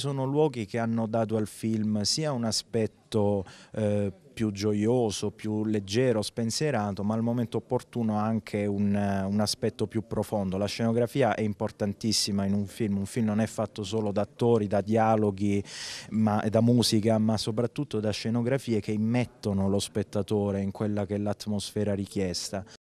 Sono luoghi che hanno dato al film sia un aspetto eh, più gioioso, più leggero, spensierato, ma al momento opportuno anche un, un, aspetto più profondo. La scenografia è importantissima in un film, un film non è fatto solo da attori, da dialoghi, ma, da musica, ma soprattutto da scenografie che immettono lo spettatore in quella che è l'atmosfera richiesta.